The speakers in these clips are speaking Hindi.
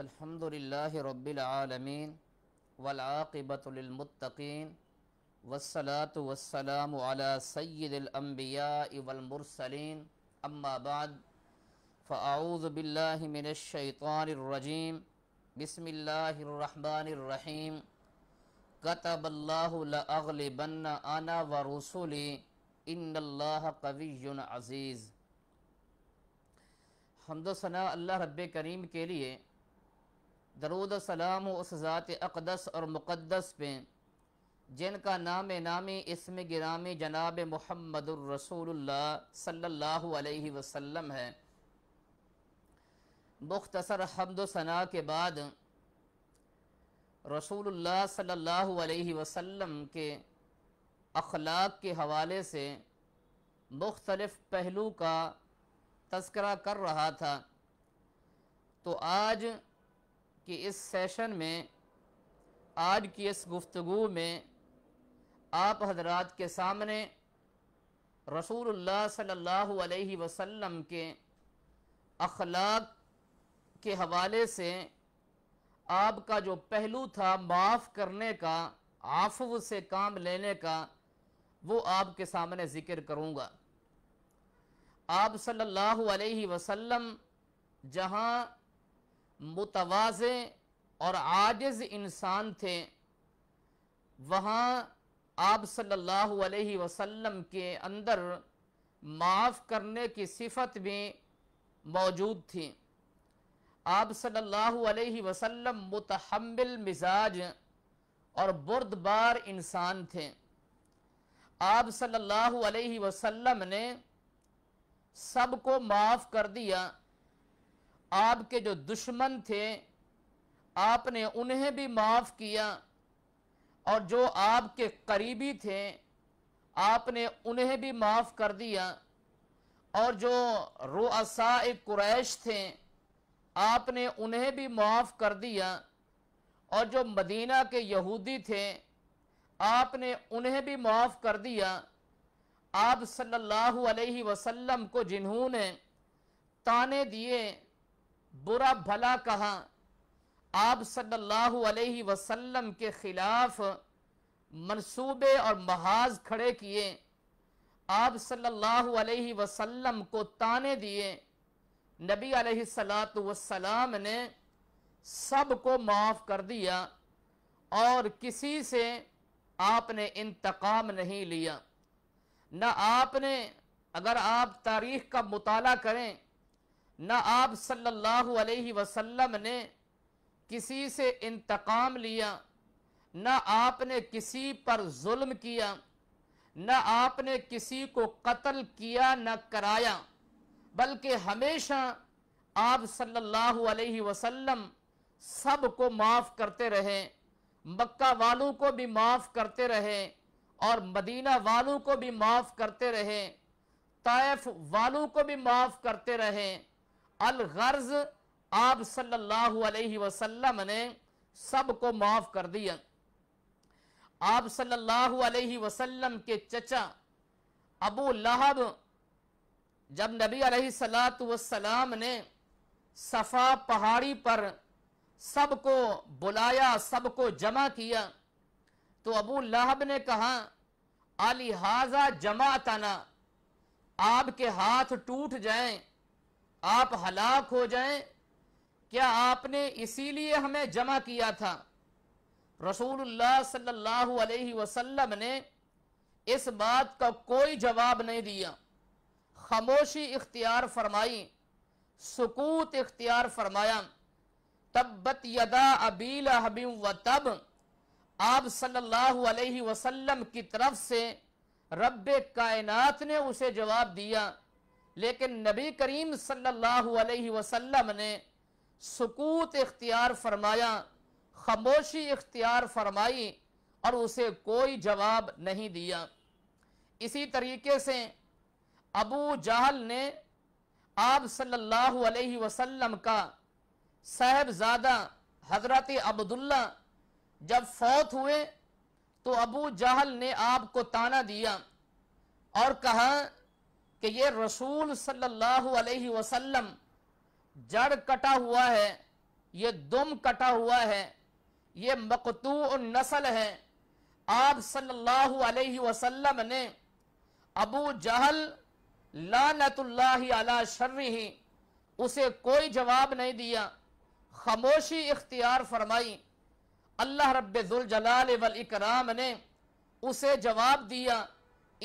अल्हम्दुलिल्लाहि रब्बिल आलमीन वलाक़िबतुलमुत्तकीन वसलात वसलाम अला सैदम्बिया वलमरसलिन अम्माबाद फ़ाऊज़बिल्लिमिनशैतरजीम बसमीम कतबल्लागलबन आना व रसूली इन्नल्लाह कवीन अज़ीज़ हमदोसना अल्लाह रब करीम के लिए दरूद सलाम उस ज़ात अकदस और मुक़दस पे जिनका नाम नामी इसम गिरामी जनाब मोहम्मद रसूलुल्लाह सल्लल्लाहु अलैहि वसल्लम है मुख्तसर हमद सना के बाद रसूलुल्लाह सल्लल्लाहु अलैहि वसल्लम के अखलाक के हवाले से मुख्तलफ़ पहलू का तस्करा कर रहा था तो आज कि इस सेशन में आज की इस गुफ्तु में आप हजरात के सामने रसूल सल्लल्लाहु अलैहि वसल्लम के अखलाक के हवाले से आपका जो पहलू था माफ़ करने का आफव से काम लेने का वो आपके सामने ज़िक्र करूँगा आप सल्लल्लाहु अलैहि वसल्लम जहाँ मुतवाज़ और आजज़ इंसान थे वहाँ आप सल्लल्लाहु अलैहि वसल्लम के अंदर माफ़ करने की सिफत भी मौजूद थी आप सल्लल्लाहु अलैहि वसल्लम मुतहमल मिजाज और बुरदबार इंसान थे आप सल्लल्लाहु अलैहि वसल्लम ने सबको माफ़ कर दिया आपके जो दुश्मन थे आपने उन्हें भी माफ़ किया और जो आपके करीबी थे आपने उन्हें भी माफ़ कर दिया और जो रोसा कुरैश थे आपने उन्हें भी माफ़ कर दिया और जो मदीना के यहूदी थे आपने उन्हें भी माफ़ कर दिया आप सल्लल्लाहु अलैहि वसल्लम को जिन्होंने ताने दिए बुरा भला कहा आप सल्लल्लाहु अलैहि वसल्लम के ख़िलाफ़ मनसूबे और महाज खड़े किए आप सल्लल्लाहु अलैहि वसल्लम को ताने दिए नबी सलाम ने सब को माफ़ कर दिया और किसी से आपने इंतकाम नहीं लिया न आपने अगर आप तारीख़ का मताल करें ना आप सल्लल्लाहु अलैहि वसल्लम ने किसी से इंतकाम लिया न आपने किसी पर जुल्म किया न आपने किसी को कत्ल किया न कराया बल्कि हमेशा आप सल्लल्लाहु अलैहि वसल्लम सब को माफ़ करते रहे मक्का वालों को भी माफ़ करते रहे और मदीना वालों को भी माफ़ करते रहे ताइफ वालों को भी माफ़ करते रहे अलगर्ज आप सल्लल्लाहु अलैहि वसल्लम ने सबको माफ़ कर दिया आप सल्लल्लाहु अलैहि वसल्लम के चचा अबू लहब जब नबी अलैहिस्सलातु वसलाम ने सफ़ा पहाड़ी पर सबको बुलाया सबको जमा किया तो अबू लहब ने कहा अलिहाजा जमा तना आपके हाथ टूट जाएं आप हलाक हो जाएं क्या आपने इसीलिए हमें जमा किया था रसूलुल्लाह सल्लल्लाहु अलैहि वसल्लम ने इस बात का कोई जवाब नहीं दिया खामोशी इख्तियार फरमाई सुकूत इख्तियार फरमाया तब्बत यदा अबील हबी व तब आप सल्लल्लाहु अलैहि वसल्लम की तरफ से रब कायनात ने उसे जवाब दिया लेकिन नबी करीम सल्लल्लाहु अलैहि वसल्लम ने सकूत इख्तियार फरमाया खामोशी इख्तियार फरमाई और उसे कोई जवाब नहीं दिया इसी तरीके से अबू जहल ने आप सल्लल्लाहु अलैहि वसल्लम का साहबजादा हजरत अब्दुल्ला जब फौत हुए तो अबू जहल ने आपको ताना दिया और कहा कि ये रसूल सल्लल्लाहु अलैहि वसल्लम जड़ कटा हुआ है ये दुम कटा हुआ है ये मकतू नस्ल है आप सल्लल्लाहु अलैहि वसल्लम ने अबू जहल लानतुल्लाह अला शर्री उसे कोई जवाब नहीं दिया खामोशी इख्तियार फरमाई अल्लाह जुल जलाल वल इकराम ने उसे जवाब दिया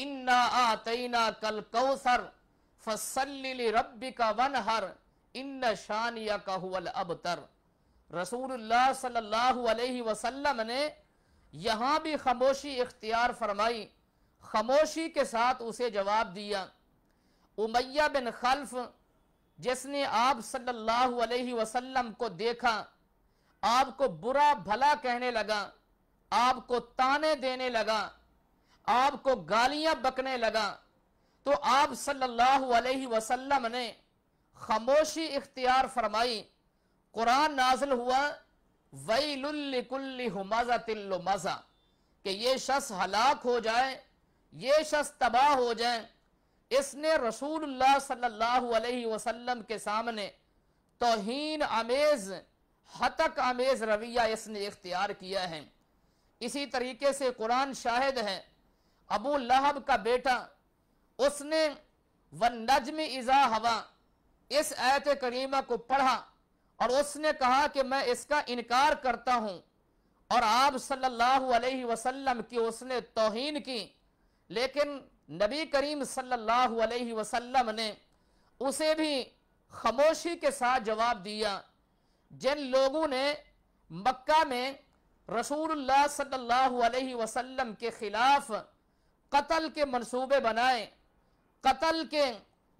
इन्ना आतना कल कौसर का वन हर इन शानिया का हुल ने भी खामोशी इख्तियार फरमाई खामोशी के साथ उसे जवाब दिया उमैया बिन खल्फ जिसने आप सल्लल्लाहु अलैहि वसल्लम को देखा आपको बुरा भला कहने लगा आपको ताने देने लगा आपको गालियां बकने लगा तो आप सल्लल्लाहु अलैहि वसल्लम ने खामोशी इख्तियार फरमाई कुरान नाजल हुआ वईलकुल्ली मज़ा तिल्लो मज़ा कि ये शख्स हलाक हो जाए ये शख्स तबाह हो जाए इसने रसूलुल्लाह सल्लल्लाहु अलैहि वसल्लम के सामने तोहन आमेज़ हतक आमेज़ रवैया इसने इख्तियार किया है इसी तरीके से कुरान शाहिद है अबू लहब का बेटा उसने वन नजम इज़ा हवा इस आयत करीमा को पढ़ा और उसने कहा कि मैं इसका इनकार करता हूँ और आप सल्लल्लाहु अलैहि वसल्लम की उसने तोहन की लेकिन नबी करीम सल्लल्लाहु अलैहि वसल्लम ने उसे भी खामोशी के साथ जवाब दिया जिन लोगों ने मक्का में रसूलुल्लाह सल्लल्लाहु अलैहि वसल्लम के ख़िलाफ़ कत्ल के मंसूबे बनाए कत्ल के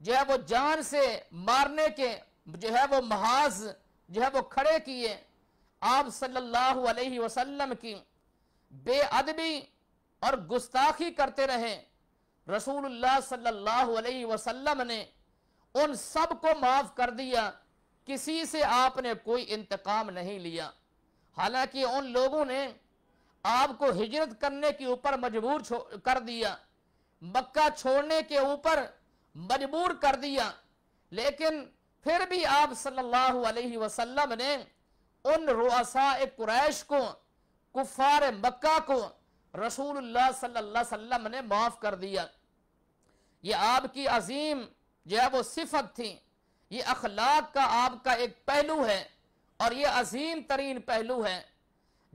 जो है वो जान से मारने के जो है वो महाज जो है वो खड़े किए आप सल्लल्लाहु अलैहि वसल्लम की बेअदबी और गुस्ताखी करते रहे रसूलुल्लाह सल्लल्लाहु अलैहि वसल्लम ने उन सब को माफ़ कर दिया किसी से आपने कोई इंतकाम नहीं लिया हालांकि उन लोगों ने आपको हिजरत करने के ऊपर मजबूर कर दिया मक्का छोड़ने के ऊपर मजबूर कर दिया लेकिन फिर भी आप सल्लल्लाहु अलैहि वसल्लम ने उन रुआसा कुरैश को कुफार मक्का को रसूलुल्लाह सल्लल्लाहु अलैहि वसल्लम ने माफ़ कर दिया ये आपकी अजीम जो है वो सिफत थी ये अखलाक का आपका एक पहलू है और ये अजीम तरीन पहलू है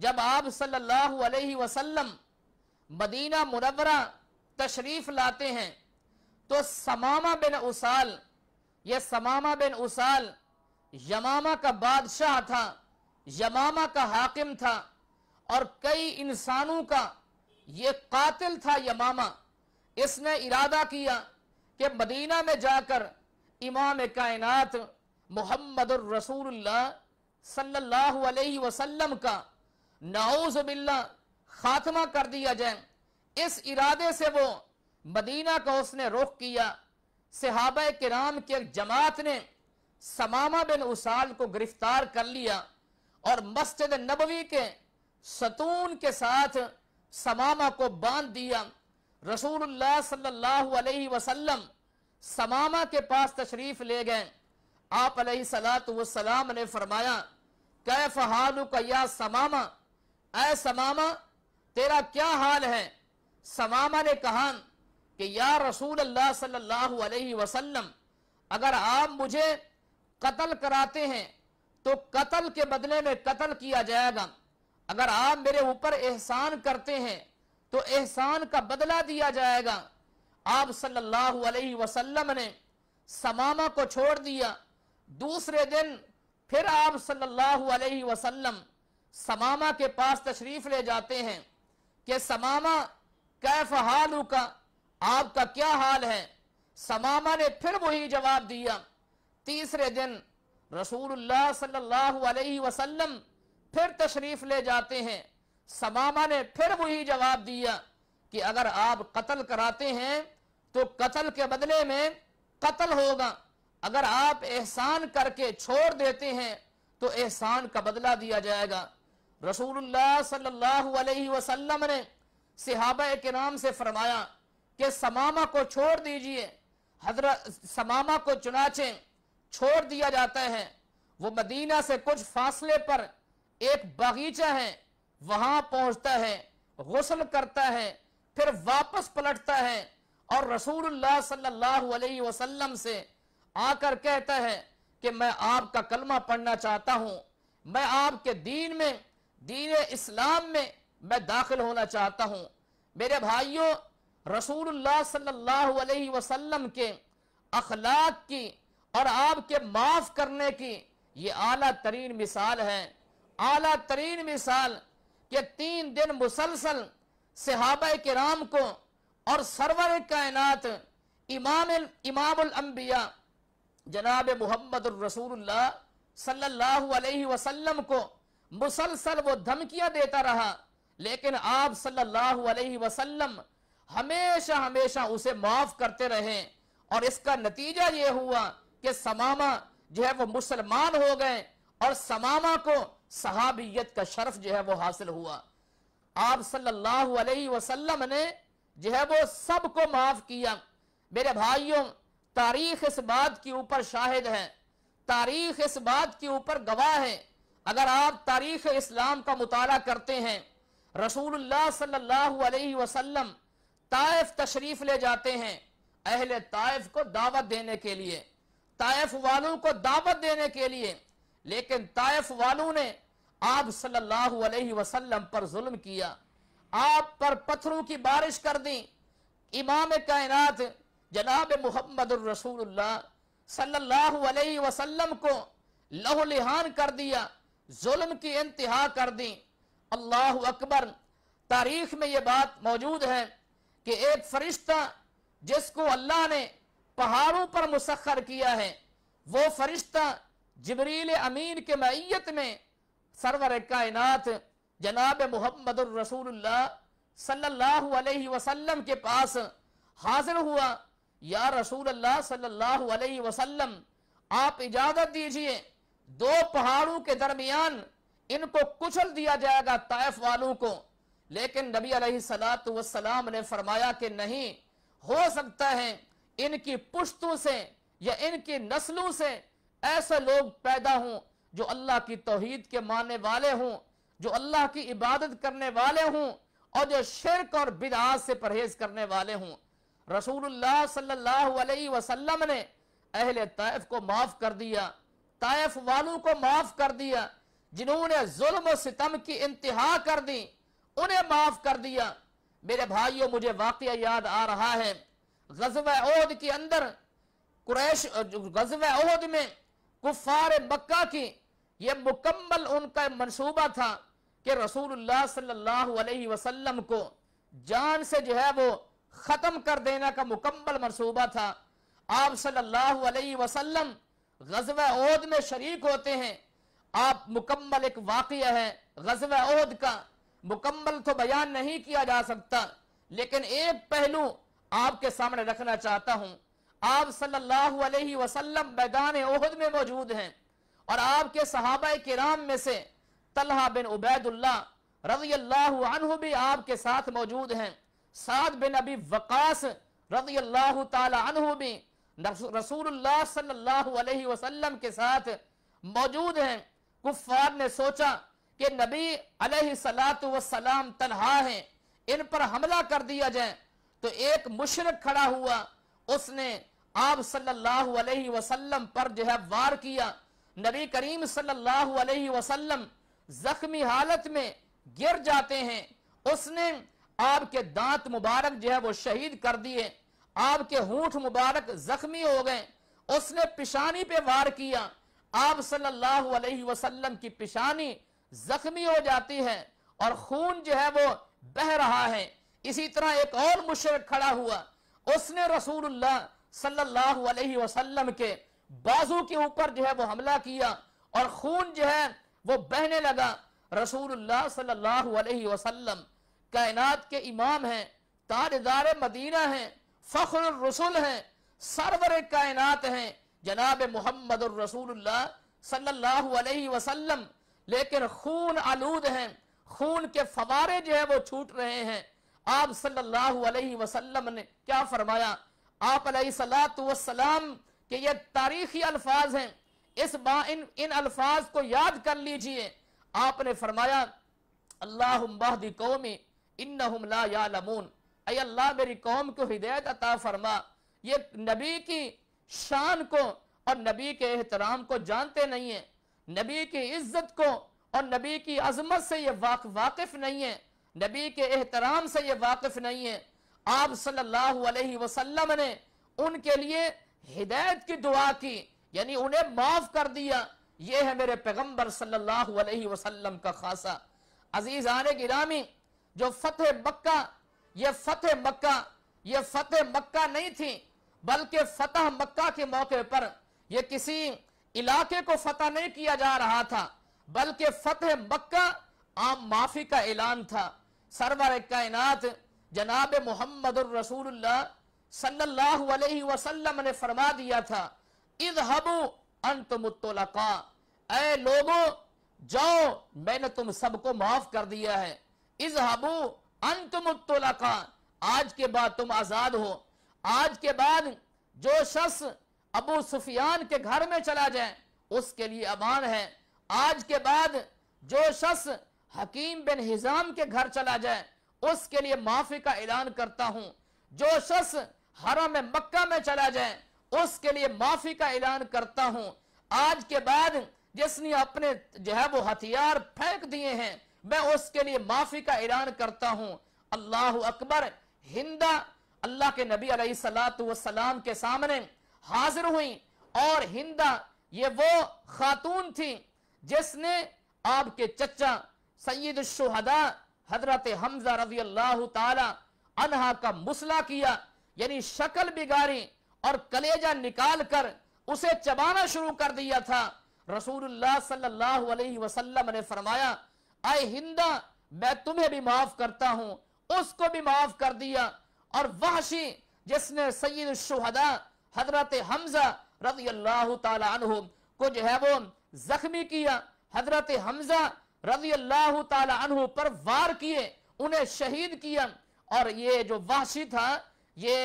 जब आप सल्लल्लाहु अलैहि वसल्लम मदीना मुनवरा तशरीफ़ लाते हैं तो समामा बिन उसाल ये समामा बिन उसाल यमामा का बादशाह था यमामा का हाकिम था और कई इंसानों का ये कातिल था यमामा इसने इरादा किया कि मदीना में जाकर इमाम कायनात मोहम्मद रसूलुल्लाह सल्लल्लाहु अलैहि वसल्लम का नाउजबिल्ला खात्मा कर दिया जाए इस इरादे से वो मदीना का उसने रुख किया के नाम की एक जमात ने समामा बिन उसाल को गिरफ्तार कर लिया और मस्जिद नबवी के सतून के साथ समामा को बांध दिया रसूलुल्लाह सल्लल्लाहु अलैहि वसल्लम समामा के पास तशरीफ़ ले गए आप सलात वसलाम ने फरमाया कैफ हालू का या समामा ए समामा तेरा क्या हाल है समामा ने कहा कि या रसूल अल्लाह सल्लल्लाहु अलैहि वसल्लम अगर आप मुझे कत्ल कराते हैं तो कत्ल के बदले में कत्ल किया जाएगा अगर आप मेरे ऊपर एहसान करते हैं तो एहसान का बदला दिया जाएगा आप सल्लल्लाहु अलैहि वसल्लम ने समामा को छोड़ दिया दूसरे दिन फिर आप सल्लल्लाहु अलैहि वसल्लम समामा के पास तशरीफ ले जाते हैं कि समामा कैफ हाल का आपका क्या हाल है समामा ने फिर वही जवाब दिया तीसरे दिन रसूलुल्लाह सल्लल्लाहु अलैहि वसल्लम फिर तशरीफ ले जाते हैं समामा ने फिर वही जवाब दिया कि अगर आप कत्ल कराते हैं तो कत्ल के बदले में कत्ल होगा अगर आप एहसान करके छोड़ देते हैं तो एहसान का बदला दिया जाएगा रसूलुल्लाह ने सिहाब के नाम से फरमाया कि समामा को छोड़ दीजिए हजरत समामा को चुनाचे छोड़ दिया जाता है वो मदीना से कुछ फासले पर एक बगीचा है वहां पहुंचता है गसल करता है फिर वापस पलटता है और रसूल सल्लल्लाहु से आकर कहता है कि मैं आपका कलमा पढ़ना चाहता हूं मैं आपके दीन में दीन इस्लाम में मैं दाखिल होना चाहता हूँ मेरे भाइयों रसूलुल्लाह सल्लल्लाहु अलैहि वसल्लम के अखलाक की और आपके माफ़ करने की ये आला तरीन मिसाल है आला तरीन मिसाल के तीन दिन मुसलसल सहाब राम को और सरवर कायनात इमाम इमामबिया जनाब मोहम्मद रसूलुल्लाह सल्लल्लाहु अलैहि वसल्लम को मुसलसल वो धमकियां देता रहा लेकिन आप सल्लल्लाहु अलैहि वसल्लम हमेशा हमेशा उसे माफ करते रहे और इसका नतीजा ये हुआ कि समामा जो है वो मुसलमान हो गए और समामा को सहाबियत का शर्फ जो है वो हासिल हुआ आप सल्लल्लाहु अलैहि वसल्लम ने जो है वो सबको माफ किया मेरे भाइयों तारीख इस बात के ऊपर शाहिद है तारीख इस बात के ऊपर गवाह है अगर आप तारीख इस्लाम का मुताल करते हैं रसूल सल्लल्लाहु ताइफ तशरीफ ले जाते हैं अहल ताइफ को दावत देने के लिए ताइफ वालों को दावत देने के लिए लेकिन ताइफ वालों ने आप सल्लल्लाहु अलैहि वसल्लम पर जुल्म किया आप पर पत्थरों की बारिश कर दी इमाम कायनात जनाब मोहम्मद रसूलुल्लाह सल्लल्लाहु अलैहि वसल्लम को लहुलिहान कर दिया जुल्म की इंतहा कर दी अल्लाह अकबर तारीख में यह बात मौजूद है कि एक फरिश्ता जिसको अल्लाह ने पहाड़ों पर मुसखर किया है वो फरिश्ता जबरील अमीन के मैत में सरवर कायनात जनाब मोहम्मद सल्लल्लाहु अलैहि वसल्लम के पास हाजिर हुआ या रसूल अल्लाह सल्लल्लाहु अलैहि वसल्लम आप इजाज़त दीजिए दो पहाड़ों के दरमियान इनको कुचल दिया जाएगा ताइफ वालों को लेकिन नबी अलैहिस्सलातु सलाम ने फरमाया कि नहीं हो सकता है इनकी पुश्तों से या इनकी नस्लों से ऐसे लोग पैदा हों जो अल्लाह की तोहहीद के मानने वाले हों जो अल्लाह की इबादत करने वाले हों और जो शिरक और बिदात से परहेज करने वाले हों रसूलुल्लाह सल्लल्लाहु अलैहि वसल्लम ने अहल तैफ को माफ़ कर दिया ताइफ वालों को माफ कर दिया जिन्होंने जुल्म सितम की इंतहा कर दी उन्हें माफ कर दिया मेरे भाइयों मुझे वाक़ याद आ रहा है गजब ओहद के अंदर कुरैश गजवा ओहद में कुफार मक्का की यह मुकम्मल उनका मनसूबा था कि रसूलुल्लाह सल्लल्लाहु अलैहि वसल्लम को जान से जो है वो ख़त्म कर देना का मुकम्मल मनसूबा था आप सल्लल्लाहु अलैहि वसल्लम गजब ओहद में शरीक होते हैं आप मुकम्मल एक वाक़ है गजब ओहद का मुकम्मल तो बयान नहीं किया जा सकता लेकिन एक पहलू आपके सामने रखना चाहता हूं आप सल्लल्लाहु अलैहि वसल्लम मैदान ओहद में मौजूद हैं और आपके सहाबा के राम में से तलहा बिन उबैदुल्ला रजी अल्लाह भी आपके साथ मौजूद हैं साद बिन अभी वकास रजी अल्लाह तला भी रसूलुल्लाह सल्लल्लाहु अलैहि वसल्लम के साथ मौजूद हैं कुफार ने सोचा कि नबी अलैहिस्सलातु वसलाम तनहा हैं इन पर हमला कर दिया जाए तो एक मुशरक खड़ा हुआ उसने आप सल्लल्लाहु अलैहि वसल्लम पर जो है वार किया नबी करीम सल्लल्लाहु अलैहि वसल्लम जख्मी हालत में गिर जाते हैं उसने आपके दांत मुबारक जो है वो शहीद कर दिए आपके होठ मुबारक जख्मी हो गए उसने पिशानी पे वार किया आप सल्लल्लाहु अलैहि वसल्लम की पिशानी जख्मी हो जाती है और खून जो है वो बह रहा है इसी तरह एक और मुशर खड़ा हुआ उसने रसूलुल्लाह सल्लल्लाहु अलैहि वसल्लम के बाजू के ऊपर जो है वो हमला किया और खून जो है वो बहने लगा रसूलुल्लाह सल्लल्लाहु अलैहि वसल्लम कायनात के इमाम हैं ताजदार मदीना हैं फखर रसूल हैं सरवर कायनात हैं जनाब मोहम्मद रसूलुल्लाह वसल्लम लेकिन खून आलूद हैं खून के फवारे जो है वो छूट रहे हैं आप सल्लल्लाहु अलैहि वसल्लम ने क्या फरमाया आप सलाम के ये तारीखी अल्फाज हैं इस बा इन इन अल्फाज को याद कर लीजिए आपने फरमाया अल्लाह कौमी इन ला यालमून अल्लाह मेरी कौम को हिदायत अता फरमा ये नबी की शान को और नबी के एहतराम को जानते नहीं हैं नबी की इज्जत को और नबी की अजमत से ये वाक वाकिफ नहीं है नबी के एहतराम से ये वाकिफ नहीं है आप सल्लल्लाहु अलैहि वसल्लम ने उनके लिए हिदायत की दुआ की यानी उन्हें माफ कर दिया ये है मेरे पैगम्बर सल्लल्लाहु अलैहि वसल्लम का खासा अजीज आने गिरामी जो फतेह बक्का यह फतेह मक्का ये फतेह मक्का नहीं थी बल्कि फतह मक्का के मौके पर यह किसी इलाके को फतेह नहीं किया जा रहा था बल्कि फतेह मक्का आम माफी का ऐलान था सरवर कायनात जनाब मोहम्मद रसूलुल्लाह सल्लल्लाहु अलैहि वसल्लम ने फरमा दिया था इधहबू अंत मुतलका ए लोगो जाओ मैंने तुम सबको माफ कर दिया है इजहबू अंतमुतलका आज के बाद तुम आज़ाद हो आज के बाद जो शख्स अबू सुफियान के घर में चला जाए उसके लिए अमान है आज के बाद जो शख्स हकीम बिन हिजाम के घर चला जाए उसके लिए माफ़ी का ऐलान करता हूं जो शख्स हरम मक्का में चला जाए उसके लिए माफ़ी का ऐलान करता हूं आज के बाद जिसने अपने जो है वो हथियार फेंक दिए हैं मैं उसके लिए माफी का ऐलान करता हूं अल्लाह अकबर हिंदा अल्लाह के नबी सलाम के सामने हाजिर हुई और हिंदा ये वो खातून थी जिसने आपके चचा सैयद शुहदा हजरत हमजा रजी अल्लाह तहा का मुसला किया यानी शक्ल बिगाड़ी और कलेजा निकाल कर उसे चबाना शुरू कर दिया था रसूलुल्लाह सल्लल्लाहु अलैहि वसल्लम ने फरमाया हाय हिंदा मैं तुम्हें भी माफ करता हूं उसको भी माफ कर दिया और वहशी जिसने सईद शुहदा हजरत हमजा रजी अल्लाह तु को जो है वो जख्मी किया हजरत हमजा रजी अल्लाह तु पर वार किए उन्हें शहीद किया और ये जो वाशी था ये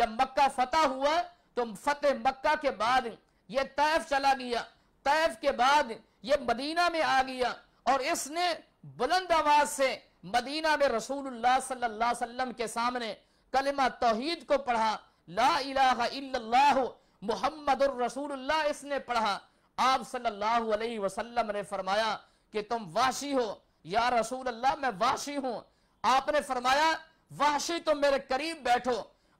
जब मक्का फतेह हुआ तो फतेह मक्का के बाद ये तैफ चला गया तैफ के बाद ये मदीना में आ गया और इसने बुलंद आवाज से मदीना में रसूलुल्लाह सल्लल्लाहु अलैहि वसल्लम के सामने कलमा तोहीद को पढ़ा ला इलाहा इल्लल्लाह मुहम्मदुर रसूलुल्लाह इसने पढ़ा आप सल्लल्लाहु अलैहि वसल्लम ने फरमाया कि तुम वाशी हो या रसूल अल्लाह मैं वाशी हूं आपने फरमाया वाशी तुम तो मेरे करीब बैठो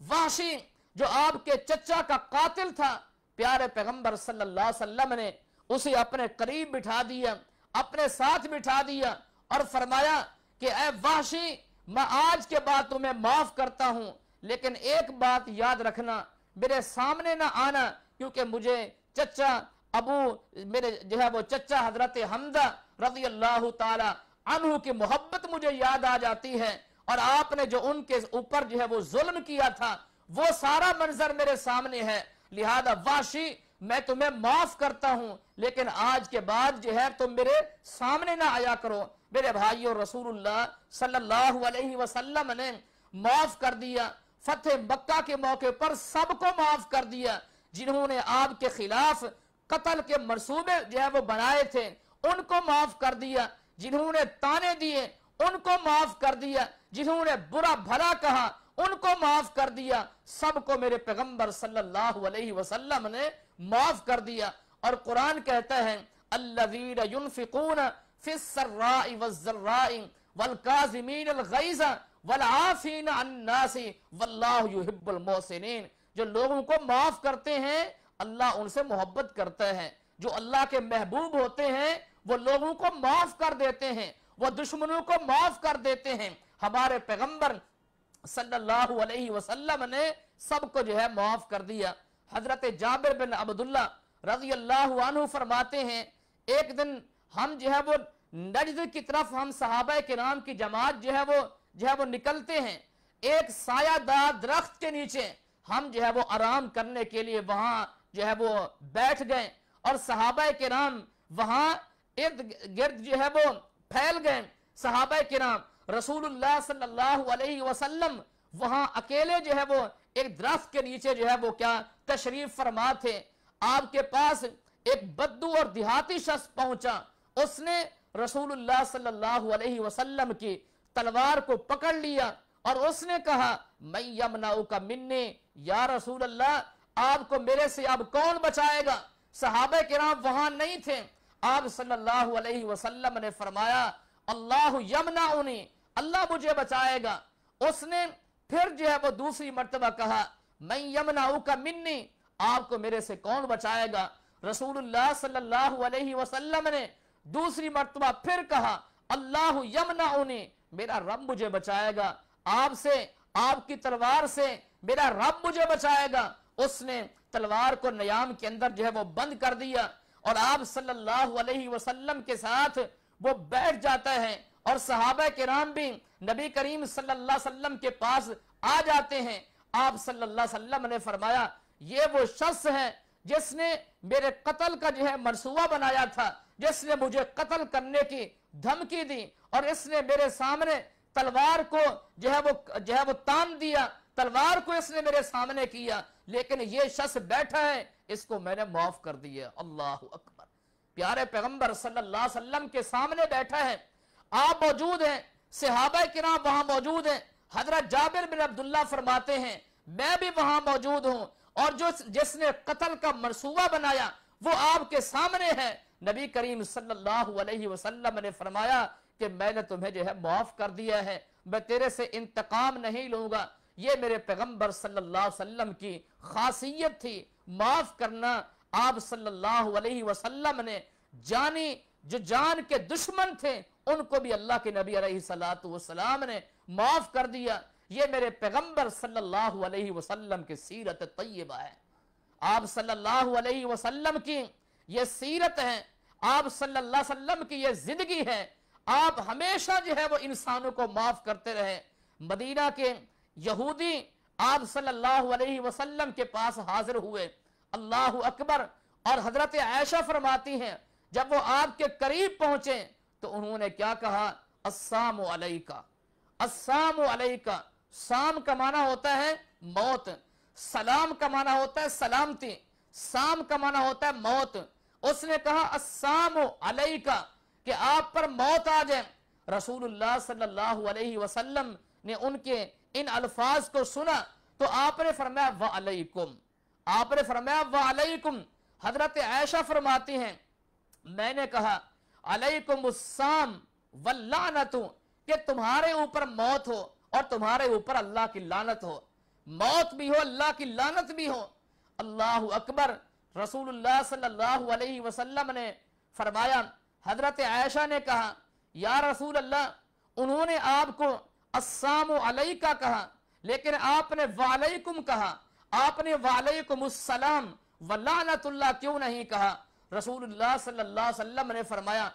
वाशी जो आपके चचा का कातिल था प्यारे पैगंबर सल्लल्लाहु अलैहि वसल्लम ने उसे अपने करीब बिठा दिया अपने साथ बिठा दिया और फरमाया कि ए वाशी मैं आज के बाद तुम्हें माफ करता हूं लेकिन एक बात याद रखना मेरे सामने ना आना क्योंकि मुझे चचा अबू मेरे जो है वो चचा हजरत हमदा रजी अल्लाह तहु की मोहब्बत मुझे याद आ जाती है और आपने जो उनके ऊपर जो है वो जुल्म किया था वो सारा मंजर मेरे सामने है लिहाजा वाशी मैं तुम्हें माफ करता हूं लेकिन आज के बाद जो है तुम मेरे सामने ना आया करो मेरे भाई और रसूलुल्लाह सल्लल्लाहु अलैहि वसल्लम ने माफ कर दिया फतेह मक्का के मौके पर सबको माफ कर दिया जिन्होंने आपके खिलाफ कत्ल के मनसूबे जो है वो बनाए थे उनको माफ कर दिया जिन्होंने ताने दिए उनको माफ कर दिया जिन्होंने बुरा भला कहा उनको माफ कर दिया सबको मेरे पैगंबर सल्लल्लाहु अलैहि वसल्लम ने माफ कर दिया और कुरान कहता है जो लोगों को माफ करते हैं अल्लाह उनसे मोहब्बत करता है जो अल्लाह के महबूब होते हैं वो लोगों को माफ कर देते हैं वो दुश्मनों को माफ कर देते हैं हमारे पैगंबर सल्लल्लाहु अलैहि वसल्लम ने सबको जो है माफ कर दिया हज़रत जाबिर बिन अब्दुल्ला रजी अल्लाह फरमाते हैं एक दिन हम जो है वो नजद की तरफ हम सहाबा के नाम की जमात जो है वो जो है वो निकलते हैं एक सायादार दरख्त के नीचे हम जो है वो आराम करने के लिए वहां जो है वो बैठ गए और सहाबा के नाम वहां इर्द गिर्द जो है वो फैल गए सहाबा के नाम रसूल सल्लल्लाहु अलैहि वसल्लम अकेले जो है वो एक दरख्त के नीचे जो है वो क्या तशरीफ फरमा थे आपके पास एक बद्दू और देहाती शख्स पहुंचा उसने रसूलुल्लाह सल्लल्लाहु अलैहि वसल्लम की तलवार को पकड़ लिया और उसने कहा मैं यमनाऊ का मिन्ने या रसूल अल्लाह आपको मेरे से अब कौन बचाएगा सहाबे नाम वहां नहीं थे आप सल्लल्लाहु अलैहि वसल्लम ने फरमाया अल्लाह यमना उन्हें अल्लाह मुझे बचाएगा उसने फिर जो है वो दूसरी मरतबा कहा मैं यमनाऊ का मिन्नी आपको मेरे से कौन बचाएगा रसूल वसल्लम ने दूसरी मरतबा फिर कहा अल्लाह यमुना उन्हें मेरा रब मुझे बचाएगा आपसे आपकी तलवार से मेरा रब मुझे बचाएगा उसने तलवार को नयाम के अंदर जो है वो बंद कर दिया और आप सल्लल्लाहु अलैहि वसल्लम के साथ वो बैठ जाता है और सहाबा के राम भी नबी करीम सल्लल्लाहु अलैहि वसल्लम के पास आ जाते हैं आप सल्लल्लाहु अलैहि वसल्लम ने फरमाया ये वो शख्स है जिसने मेरे कत्ल का जो है मनसूबा बनाया था जिसने मुझे कत्ल करने की धमकी दी और इसने मेरे सामने तलवार को जो है वो जो है वो तान दिया तलवार को इसने मेरे सामने किया लेकिन ये शख्स बैठा है इसको मैंने माफ कर दिया अल्लाह अकबर प्यारे पैगंबर सल्लल्लाहु अलैहि वसल्लम के सामने बैठा है आप मौजूद हैं सहाबा किराम वहां मौजूद हैं हजरत जाबिर बिन अब्दुल्ला फरमाते हैं मैं भी वहां मौजूद हूं और जो जिसने कत्ल का मनसूबा बनाया वो आपके सामने है नबी करीम सल्लल्लाहु अलैहि वसल्लम ने फरमाया कि मैंने तुम्हें जो है माफ कर दिया है मैं तेरे से इंतकाम नहीं लूंगा ये मेरे पैगम्बर सल्लल्लाहु अलैहि वसल्लम की खासियत थी माफ करना आप सल्लल्लाहु अलैहि वसल्लम ने जानी जो जान के दुश्मन थे उनको भी अल्लाह के नबी अलैहि सलाम ने माफ कर दिया ये मेरे पैगंबर सल्लल्लाहु अलैहि वसल्लम की सीरत तय्यबा है आप सल्लल्लाहु अलैहि वसल्लम की ये सीरत है आप सल्लल्लाहु अलैहि वसल्लम की ये जिंदगी है आप हमेशा जो है वो इंसानों को माफ करते रहे मदीना के यहूदी आप सल्लल्लाहु अलैहि वसल्लम के पास हाजिर हुए अल्लाह अकबर और हजरत आयशा फरमाती हैं जब वो आपके करीब पहुंचे तो उन्होंने क्या कहा असाम अलई का असाम अलई का साम का माना होता है मौत सलाम का माना होता है सलामती साम का माना होता है मौत उसने कहा असाम अलई का कि आप पर मौत आ जाए रसूलुल्लाह सल्लल्लाहु अलैहि वसल्लम ने उनके इन अल्फाज को सुना तो आपने फरमाया वालेकुम आपने फरमाया वालेकुम हजरत आयशा फरमाती हैं मैंने कहा अलैकुमुस्साम वल्लानतु कि तुम्हारे ऊपर मौत हो और तुम्हारे ऊपर अल्लाह की लानत हो मौत भी हो अल्लाह की लानत भी हो अल्लाह अकबर रसूलुल्लाह सल्लल्लाहु अलैहि वसल्लम ने फरमाया हजरत आयशा ने कहा या रसूल अल्लाह उन्होंने आपको अस्साम अलैका का कहा लेकिन आपने वालेकुम कहा आपने वालकुम सलाम वल्लानतुल्ला क्यों नहीं कहा रसूलुल्लाह सल्लल्लाहु अलैहि वसल्लम ने फरमाया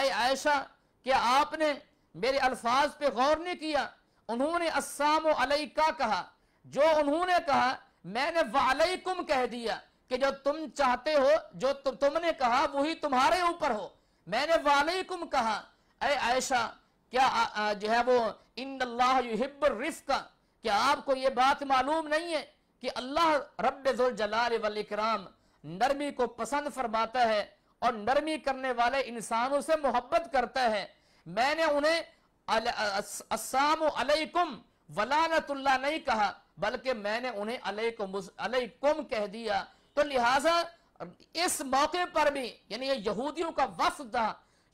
आए आयशा क्या आपने मेरे अल्फाज पे गौर नहीं किया उन्होंने अस्साम अलैका कहा जो उन्होंने कहा मैंने वालैकुम कह दिया कि जो तुम चाहते हो जो तु, तुमने कहा वही तुम्हारे ऊपर हो मैंने वालैकुम कहा अरे आयशा क्या आ, आ, जो है वो इन अल्लाहब रिफ्का क्या आपको ये बात मालूम नहीं है कि अल्लाह रब जलाल वल इकराम नरमी को पसंद फरमाता है और नरमी करने वाले इंसानों से मोहब्बत करता है मैंने उन्हें अस्साम अलैकुम वलानतुल्ला नहीं कहा बल्कि मैंने उन्हें अलैकुम कह दिया तो लिहाजा इस मौके पर भी यानी यहूदियों का वफ था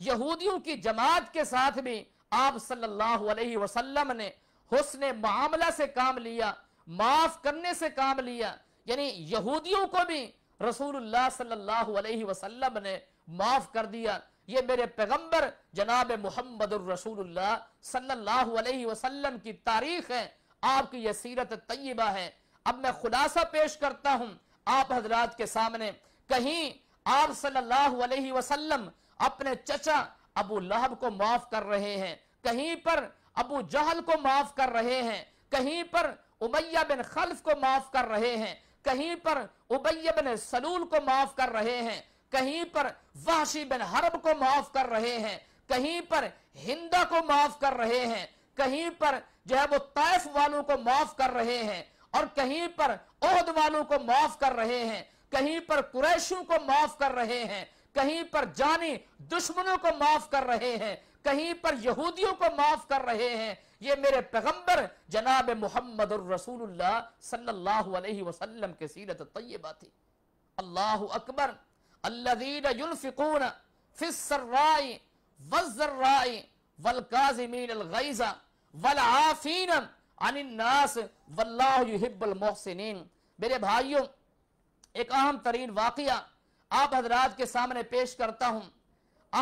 यहूदियों की जमात के साथ भी आप सल्लल्लाहु अलैहि वसल्लम ने हुसन मामला से काम लिया माफ करने से काम लिया यानी यहूदियों को भी रसूलुल्लाह सल्लल्लाहु अलैहि वसल्लम ने माफ़ कर दिया ये मेरे पैगंबर जनाब मोहम्मद रसूलुल्लाह सल्लल्लाहु अलैहि वसल्लम की तारीख है आपकी ये सीरत तय्यबा है अब मैं खुलासा पेश करता हूँ आप हजरात के सामने कहीं आप सल्लल्लाहु अलैहि वसल्लम अपने चचा अबू लहब को माफ़ कर रहे हैं कहीं पर अबू जहल को माफ़ कर रहे हैं कहीं पर उमैया बिन खल्फ को माफ़ कर रहे हैं कहीं पर उबैय बिन सलूल को माफ कर रहे हैं कहीं पर वाशी बिन हरब को माफ कर रहे हैं कहीं पर हिंदा को माफ कर रहे हैं कहीं पर जो है वो तैफ वालों को माफ कर रहे हैं और कहीं पर ओहद वालों को माफ कर रहे हैं कहीं पर कुरैशों को माफ कर रहे हैं कहीं पर जानी दुश्मनों को माफ कर रहे हैं कहीं पर यहूदियों को माफ कर रहे हैं ये मेरे पैगंबर जनाब मोहम्मद वसल्लम के सीरत तयबा थी अल्लाह अकबर वज़र्राय अलगैज़ा मेरे भाइयों एक अहम तरीन वाक़ आप हजरात के सामने पेश करता हूँ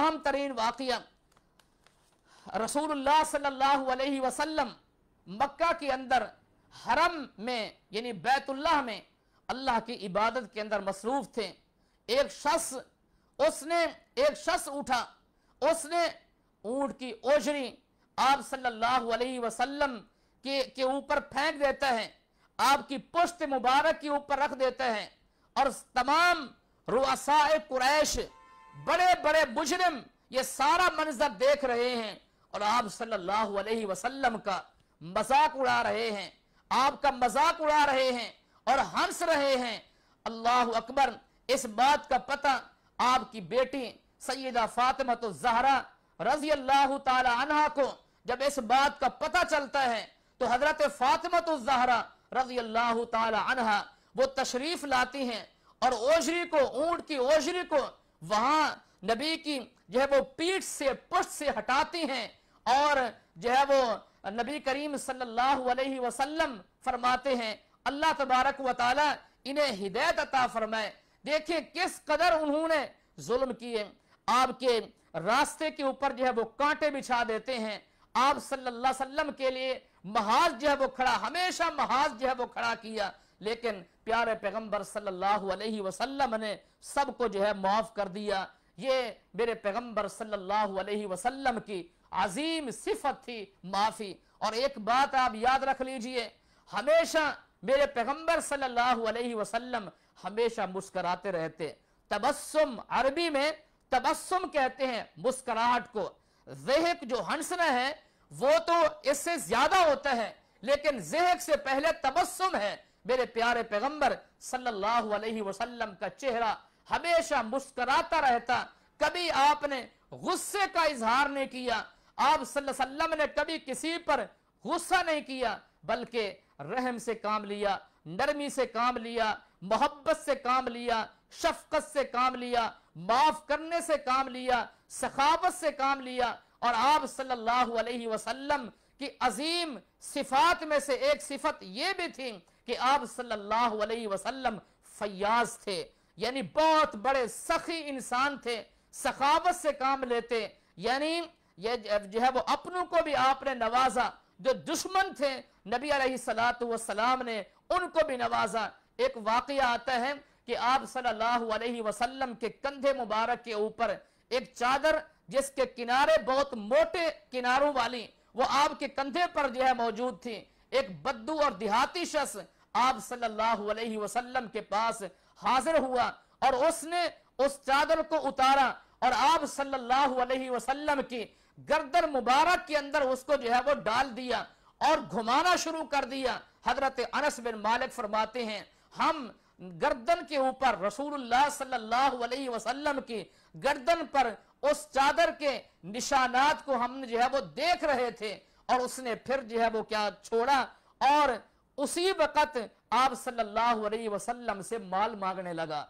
अहम तरीन वाक़ रसूलुल्लाह सल्लल्लाहु अलैहि वसल्लम मक्का के अंदर हरम में यानी बैतुल्लाह में अल्लाह की इबादत के अंदर मसरूफ़ थे एक शख्स उसने एक शख्स उठा उसने ऊंट की ओजरी आप सल्लल्लाहु अलैहि वसल्लम के के ऊपर फेंक देता है आपकी पुश्त मुबारक के ऊपर रख देते हैं और तमाम रुआसाए कुरैश बड़े बड़े मुजरिम ये सारा मंजर देख रहे हैं और आप सल्लल्लाहु अलैहि वसल्लम का मजाक उड़ा रहे हैं आपका मजाक उड़ा रहे हैं और हंस रहे हैं अल्लाह अकबर इस बात का पता आपकी बेटी सैदा फातिमा तो जहरा रजी अल्लाह तहा को जब इस बात का पता चलता है तो हजरत फातिमा तो जहरा रजी अल्लाह तहा वो तशरीफ लाती हैं और ओजरी को ऊंट की ओजरी को वहां नबी की जो है वो पीठ से पुष्ट से हटाती हैं और जो है वो नबी करीम सल्लल्लाहु अलैहि वसल्लम फरमाते हैं अल्लाह तबारक व ताला इन्हें हिदायत अता फरमाए देखिए किस कदर उन्होंने जुल्म किए आपके रास्ते के ऊपर जो है वो कांटे बिछा देते हैं आप सल्लल्लाहु अलैहि वसल्लम के लिए महाज जो है वो खड़ा हमेशा महाज जो है वो खड़ा किया लेकिन प्यारे पैगंबर सल्लल्लाहु अलैहि वसल्लम ने सबको जो है माफ कर दिया ये मेरे पैगंबर सल्लल्लाहु अलैहि वसल्लम की अजीम सिफत थी माफ़ी और एक बात आप याद रख लीजिए हमेशा मेरे पैगंबर सल्लल्लाहु अलैहि वसल्लम हमेशा मुस्कराते रहते तबस्सुम अरबी में तबस्सुम कहते हैं मुस्कराहट को जहक जो हंसना है वो तो इससे ज्यादा होता है लेकिन जहक से पहले तबस्सुम है मेरे प्यारे पैगंबर सल्लल्लाहु अलैहि वसल्लम का चेहरा हमेशा मुस्कराता रहता कभी आपने गुस्से का इजहार नहीं किया आप सल्लम ने कभी किसी पर गुस्सा नहीं किया बल्कि रहम से काम लिया नरमी से काम लिया मोहब्बत से काम लिया शफकत से काम लिया माफ करने से काम लिया सखावत से काम लिया और आप सल्लल्लाहु अलैहि वसल्लम की अजीम सिफात में से एक सिफत यह भी थी कि आप सल्लल्लाहु अलैहि वसल्लम फयाज थे यानी बहुत बड़े सखी इंसान थे सखावत से काम लेते यानी ये जो है वो अपनों को भी आपने नवाजा जो दुश्मन थे नबी अलैहिस्सलातु सलाम ने उनको भी नवाजा एक वाक़ आता है कि आप सल्लल्लाहु अलैहि वसल्लम के कंधे मुबारक के ऊपर एक चादर जिसके किनारे बहुत मोटे किनारों वाली वो आपके कंधे पर जो है मौजूद थी एक बद्दू और देहाती शख्स आप सल्लल्लाहु अलैहि वसल्लम के पास हाजिर हुआ और उसने उस चादर को उतारा और आप सल्लल्लाहु अलैहि वसल्लम की गर्दन मुबारक के अंदर उसको जो है वो डाल दिया और घुमाना शुरू कर दिया हजरत अनस बिन मालिक फरमाते हैं हम गर्दन के ऊपर रसूलुल्लाह सल्लल्लाहु अलैहि वसल्लम की गर्दन पर उस चादर के निशानात को हम जो है वो देख रहे थे और उसने फिर जो है वो क्या छोड़ा और उसी वक़्त आप सल्लल्लाहु अलैहि वसल्लम से माल मांगने लगा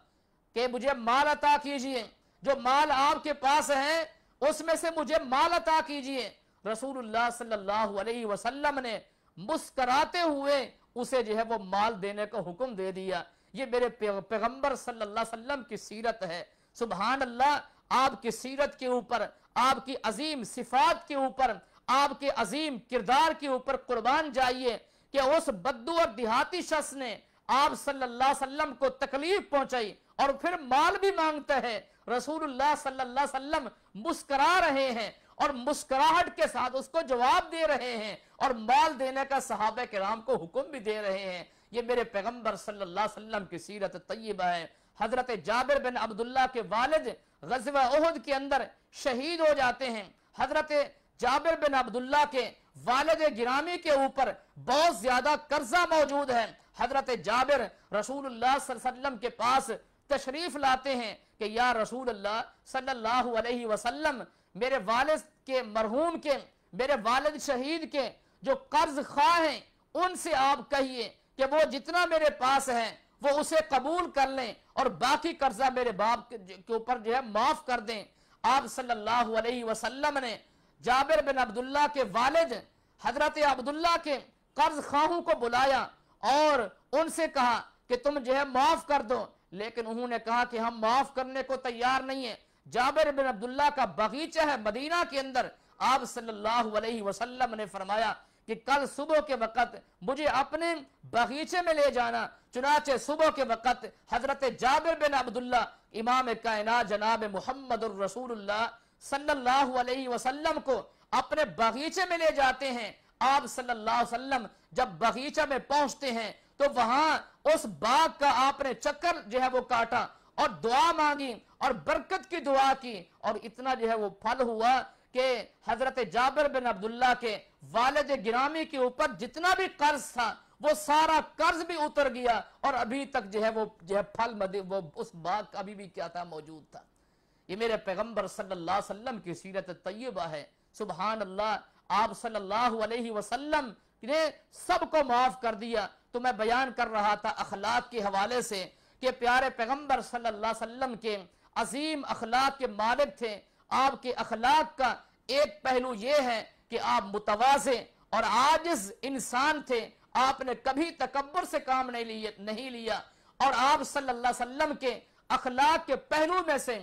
कि मुझे माल अता कीजिए जो माल आपके पास है तो उसमें से मुझे माल अता कीजिए रसूलुल्लाह सल्लल्लाहु अलैहि वसल्लम ने मुस्कराते हुए उसे जो है वो माल देने का हुक्म दे दिया ये मेरे पैगम्बर सल्लल्लाहु अलैहि वसल्लम की सीरत है सुबहान अल्लाह आपकी सीरत के ऊपर आपकी अजीम सिफात के ऊपर आपके अजीम किरदार के ऊपर कुर्बान जाइए कि उस बद्दू और देहाती शख्स ने आप सल्लल्लाहु अलैहि वसल्लम को तकलीफ पहुंचाई और फिर माल भी मांगता है रसूलुल्लाह मुस्करा रहे हैं और मुस्कुराहट के साथ उसको जवाब दे रहे हैं और माल देने का सहाब राम को हुक्म भी दे रहे हैं ये मेरे पैगम्बर सल्लाम की सीरत तय्यबा है हजरत जाबिर बिन अब्दुल्ला के वालिद गजवा के अंदर शहीद हो जाते हैं हजरत जाबिर बिन अब्दुल्ला के वालद गिरामी के ऊपर बहुत ज्यादा कर्जा मौजूद है हजरत जाबिर रसूल के पास तशरीफ लाते हैं कि या रसूल अल्लाह सल्लल्लाहु अलैहि वसल्लम मेरे वालिद के मरहूम के मेरे वालिद शहीद के जो कर्ज खा हैं उनसे आप कहिए कि वो जितना मेरे पास है वो उसे कबूल कर लें और बाकी कर्जा मेरे बाप के ऊपर जो है माफ कर दें आप सल्लल्लाहु अलैहि वसल्लम ने जाबिर बिन अब्दुल्ला के वालिद हजरत अब्दुल्ला के कर्ज खाहू को बुलाया और उनसे कहा कि तुम जो है माफ कर दो लेकिन उन्होंने कहा कि हम माफ करने को तैयार नहीं है जाबिर बिन अब्दुल्ला का बगीचा है मदीना के अंदर आप सल्लल्लाहु अलैहि वसल्लम ने फरमाया कि कल सुबह के वक़्त मुझे अपने बगीचे में ले जाना चुनाचे सुबह के वक़्त हजरत जाबिर बिन अब्दुल्ला इमाम कायना जनाब मोहम्मद रसूलुल्लाह सल्लल्लाहु अलैहि वसल्लम को अपने बगीचे में ले जाते हैं आप सल्लल्लाहु अलैहि वसल्लम जब बगीचा में पहुंचते हैं तो वहां उस बाग का आपने चक्कर जो है वो काटा और दुआ मांगी और बरकत की दुआ की और इतना जो है वो फल हुआ कि हजरत जाबर बिन अब्दुल्ला के वालद गिरामी के ऊपर जितना भी कर्ज था वो सारा कर्ज भी उतर गया और अभी तक जो है वो जो है फल मदे वो उस बाग का अभी भी क्या था मौजूद था ये मेरे पैगम्बर सल्ला वसल्लम की सीरत तय्यबा है सुबहान अल्लाह आप सल्लल्लाहु अलैहि वसल्लम ने सबको माफ कर दिया तो मैं बयान कर रहा था अखलाक के हवाले से कि प्यारे पैगम्बर सल्ला वसम के अजीम अखलाक के मालिक थे आपके अखलाक का एक पहलू यह है कि आप मुतवाजे और आजिज इंसान थे आपने कभी तकबर से काम नहीं लिए नहीं लिया और आप सल्लल्लाहु अलैहि वसल्लम के अखलाक के पहलू में से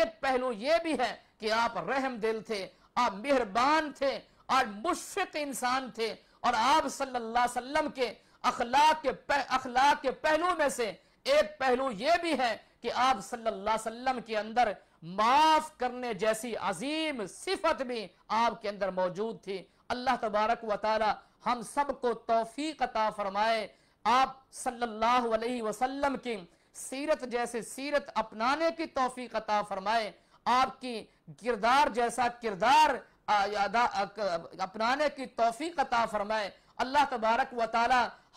एक पहलू यह भी है कि आप रहम दिल थे आप मेहरबान थे और मुश्फ इंसान थे और आप सल्लल्लाहु अलैहि वसल्लम के अखलाक के पह, अखलाक के पहलू में से एक पहलू यह भी है कि आप सल्लल्लाहु अलैहि वसल्लम के अंदर माफ करने जैसी अजीम सिफत भी आपके अंदर मौजूद थी अल्लाह तबारक व हम सबको तोफ़ी अता फरमाए आप सल्लल्लाहु अलैहि वसल्लम की सीरत जैसे सीरत अपनाने की तोफ़ी अता फरमाए आपकी किरदार जैसा किरदार अपनाने की तोफ़ी अता फरमाए अल्लाह तबारक व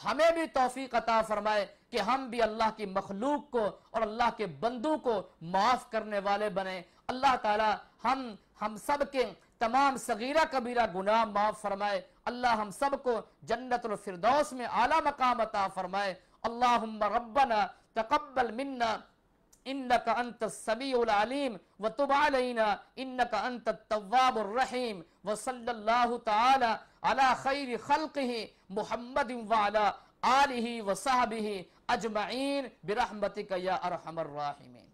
हमें भी तोफ़ी अता फरमाए कि हम भी अल्लाह की मखलूक को और अल्लाह के बंदू को माफ़ करने वाले बने अल्लाह ताला हम हम सब के तमाम सगीरा कबीरा गुनाह माफ़ फरमाए अल्लाह हम सब को जन्नतफरदौस में आला मकाम अता फरमाए अल्लाह रबना तकबल मन्ना इन्नक अंत सबीम व तुबालना इन्नक अंत तवाबरहीम व सल्लल्लाहु अला खैर खल्क़िहि मुहम्मद वाला व सहबिहि अजमईन बिरहमतिक या अरहमर राहिमीन